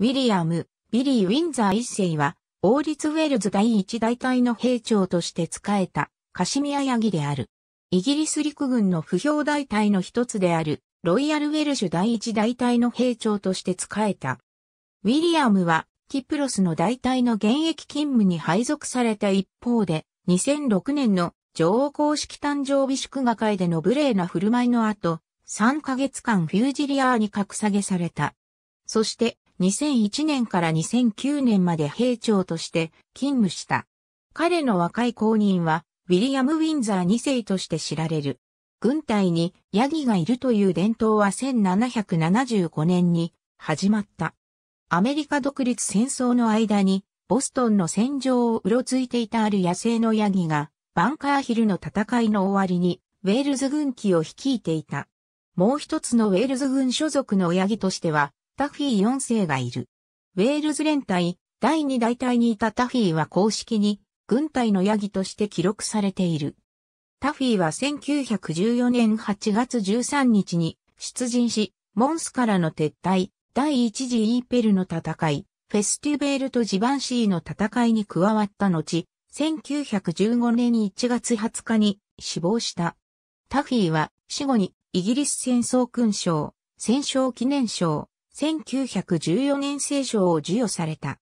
ウィリアム、ビリー・ウィンザー一世は、王立ウェルズ第一大隊の兵長として仕えた、カシミアヤギである。イギリス陸軍の不評大隊の一つである、ロイヤルウェルシュ第一大隊の兵長として仕えた。ウィリアムは、キプロスの大隊の現役勤務に配属された一方で、2006年の女王公式誕生日祝賀会での無礼な振る舞いの後、3ヶ月間フュージリアーに格下げされた。そして、2001年から2009年まで兵長として勤務した。彼の若い後任は、ウィリアム・ウィンザー2世として知られる。軍隊にヤギがいるという伝統は1775年に始まった。アメリカ独立戦争の間に、ボストンの戦場をうろついていたある野生のヤギが、バンカーヒルの戦いの終わりに、ウェールズ軍機を率いていた。もう一つのウェールズ軍所属のヤギとしては、タフィー4世がいる。ウェールズ連隊第2大隊にいたタフィーは公式に軍隊のヤギとして記録されている。タフィーは1914年8月13日に出陣し、モンスからの撤退、第一次イーペルの戦い、フェスティベールとジバンシーの戦いに加わった後、1915年1月20日に死亡した。タフィーは死後にイギリス戦争勲章、戦勝記念賞、1914年聖書を授与された。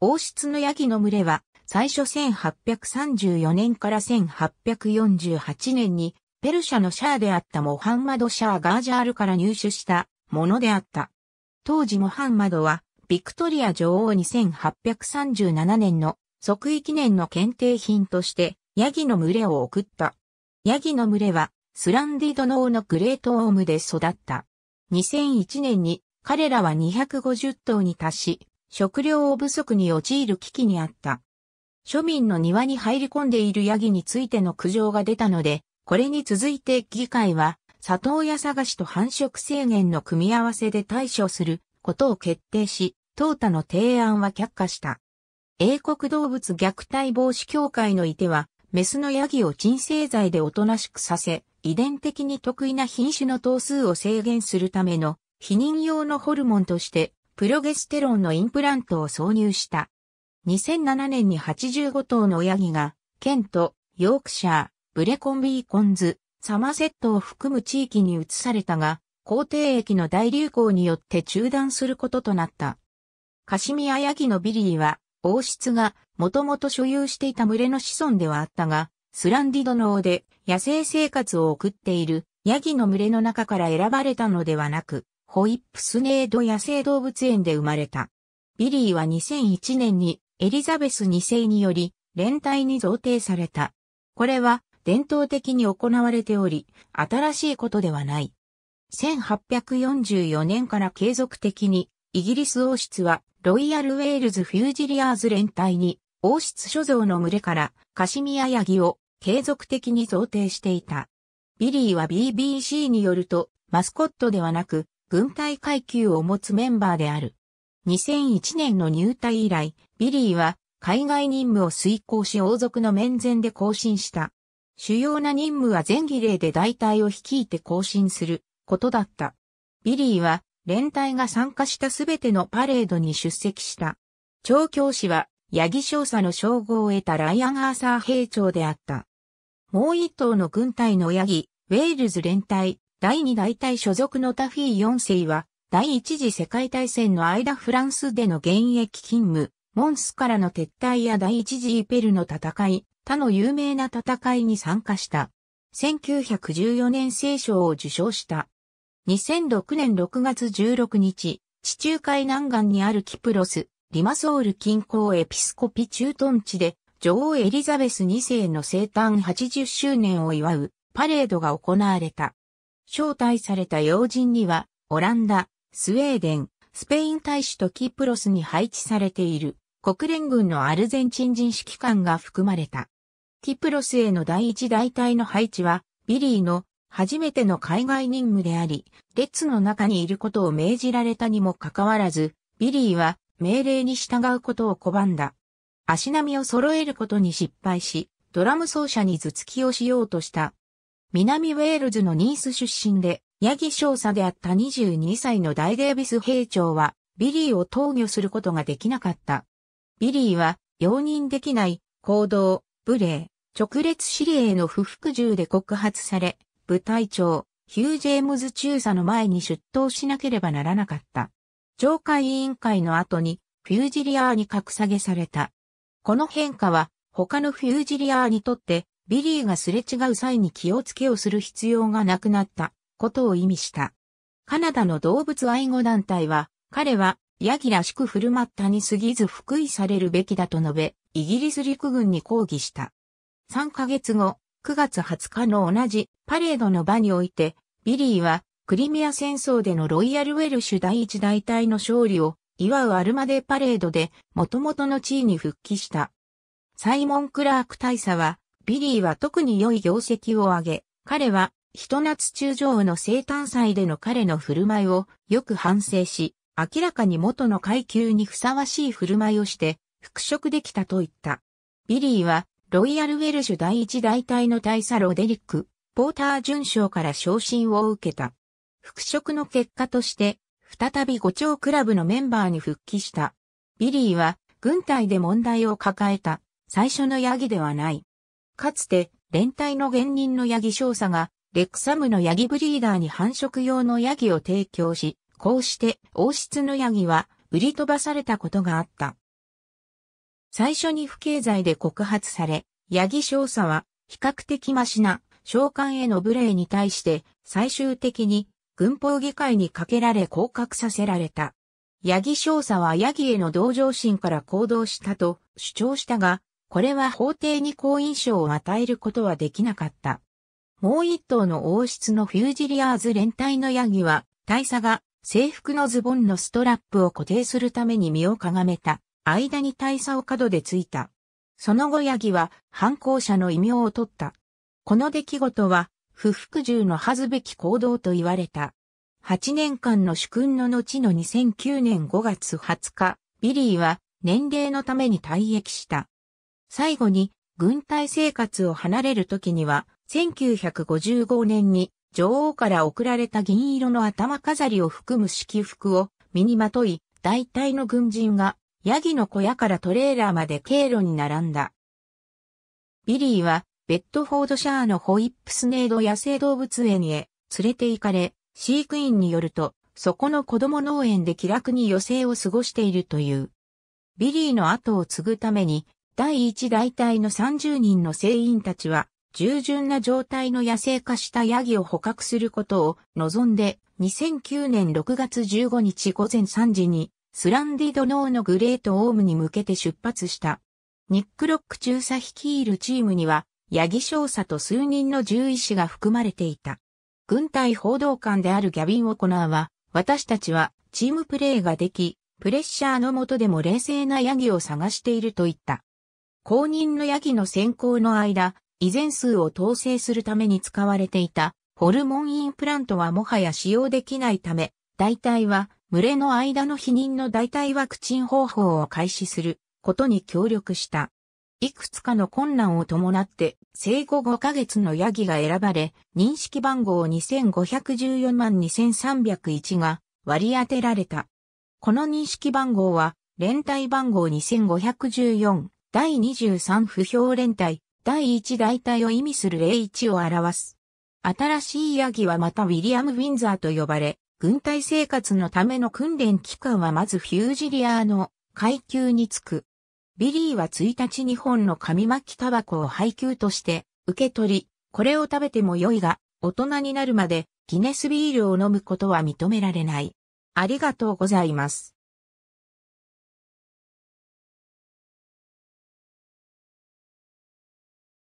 王室のヤギの群れは、最初1834年から1848年に、ペルシャのシャーであったモハンマド・シャー・ガージャールから入手したものであった。当時モハンマドは、ビクトリア女王に1837年の即位記念の検定品として、ヤギの群れを送った。ヤギの群れは、スランディドノーのグレートオームで育った。2001年に彼らは250頭に達し、食料を不足に陥る危機にあった。庶民の庭に入り込んでいるヤギについての苦情が出たので、これに続いて議会は、里親探しと繁殖制限の組み合わせで対処することを決定し、淘汰の提案は却下した。英国動物虐待防止協会のいては、メスのヤギを鎮静剤でおとなしくさせ、遺伝的に得意な品種の頭数を制限するための避妊用のホルモンとしてプロゲステロンのインプラントを挿入した。2007年に85頭のヤギが、ケント、ヨークシャー、ブレコンビーコンズ、サマセットを含む地域に移されたが、皇帝駅の大流行によって中断することとなった。カシミアヤギのビリーは、王室がもともと所有していた群れの子孫ではあったが、スランディドノーで野生生活を送っているヤギの群れの中から選ばれたのではなく、ホイップスネード野生動物園で生まれた。ビリーは2001年にエリザベス2世により連帯に贈呈された。これは伝統的に行われており、新しいことではない。1844年から継続的にイギリス王室はロイヤルウェールズフュージリアーズ連帯に王室所蔵の群れからカシミヤヤギを継続的に贈呈していた。ビリーは BBC によるとマスコットではなく軍隊階級を持つメンバーである。2001年の入隊以来、ビリーは海外任務を遂行し王族の面前で行進した。主要な任務は全儀礼で大隊を率いて行進することだった。ビリーは連隊が参加したすべてのパレードに出席した。調教師は、ヤギ少佐の称号を得たライアン・アーサー兵長であった。もう一頭の軍隊のヤギ、ウェールズ連隊、第二大隊所属のタフィー4世は、第一次世界大戦の間フランスでの現役勤務、モンスからの撤退や第一次イペルの戦い、他の有名な戦いに参加した。1914年聖賞を受賞した。2006年6月16日、地中海南岸にあるキプロス、リマソール近郊エピスコピ駐屯地で、女王エリザベス2世の生誕80周年を祝うパレードが行われた。招待された要人には、オランダ、スウェーデン、スペイン大使とキプロスに配置されている国連軍のアルゼンチン人指揮官が含まれた。キプロスへの第一大隊の配置は、ビリーの初めての海外任務であり、列の中にいることを命じられたにもかかわらず、ビリーは命令に従うことを拒んだ。足並みを揃えることに失敗し、ドラム奏者に頭突きをしようとした南ウェールズのニース出身で、ヤギ少佐であった22歳のダイデービス兵長は、ビリーを投与することができなかった。ビリーは、容認できない行動、無礼、直列指令への不服従で告発され、部隊長、ヒュー・ジェームズ中佐の前に出頭しなければならなかった。上海委員会の後に、フュージリアーに格下げされた。この変化は、他のフュージリアーにとって、ビリーがすれ違う際に気をつけをする必要がなくなったことを意味した。カナダの動物愛護団体は、彼はヤギらしく振る舞ったに過ぎず福井されるべきだと述べ、イギリス陸軍に抗議した。3ヶ月後、9月20日の同じパレードの場において、ビリーはクリミア戦争でのロイヤルウェルシュ第一大隊の勝利を祝うアルマデパレードで元々の地位に復帰した。サイモン・クラーク大佐はビリーは特に良い業績を上げ、彼は、人夏中上の生誕祭での彼の振る舞いをよく反省し、明らかに元の階級にふさわしい振る舞いをして、復職できたと言った。ビリーは、ロイヤルウェルシュ第一大隊の大佐ロデリック、ポーター巡将から昇進を受けた。復職の結果として、再び五丁クラブのメンバーに復帰した。ビリーは、軍隊で問題を抱えた、最初のヤギではない。かつて、連帯の現任のヤギ少佐が、レクサムのヤギブリーダーに繁殖用のヤギを提供し、こうして王室のヤギは売り飛ばされたことがあった。最初に不経済で告発され、ヤギ少佐は比較的マシな召喚への無礼に対して最終的に軍法議会にかけられ降格させられた。ヤギ少佐はヤギへの同情心から行動したと主張したが、これは法廷に好印象を与えることはできなかった。もう一頭の王室のフュージリアーズ連隊のヤギは、大佐が制服のズボンのストラップを固定するために身をかがめた。間に大佐を角でついた。その後ヤギは反抗者の異名を取った。この出来事は、不服従の恥ずべき行動と言われた。8年間の主君の後の2009年5月20日、ビリーは年齢のために退役した。最後に軍隊生活を離れる時には、1955年に女王から贈られた銀色の頭飾りを含む式服を身にまとい、大体の軍人がヤギの小屋からトレーラーまで経路に並んだ。ビリーはベッドフォードシャーのホイップスネード野生動物園へ連れて行かれ、飼育員によると、そこの子供農園で気楽に余生を過ごしているという。ビリーの後を継ぐために第一大隊の30人の船員たちは、従順な状態の野生化したヤギを捕獲することを望んで、2009年6月15日午前3時に、スランディドノーのグレートオームに向けて出発した。ニック・ロック中佐率いるチームには、ヤギ少佐と数人の獣医師が含まれていた。軍隊報道官であるギャビン・オコナーは、私たちはチームプレーができ、プレッシャーの下でも冷静なヤギを探していると言った。公認のヤギの選考の間、依然数を統制するために使われていたホルモンインプラントはもはや使用できないため、代替は群れの間の否認の代替ワクチン方法を開始することに協力した。いくつかの困難を伴って生後5ヶ月のヤギが選ばれ、認識番号2514万2301が割り当てられた。この認識番号は連帯番号2514、第23不評連帯、第1大隊を意味する例1を表す。新しいヤギはまたウィリアム・ウィンザーと呼ばれ、軍隊生活のための訓練期間はまずフュージリアーの階級につく。ビリーは1日2本の紙巻きタバコを配給として受け取り、これを食べても良いが、大人になるまでギネスビールを飲むことは認められない。ありがとうございます。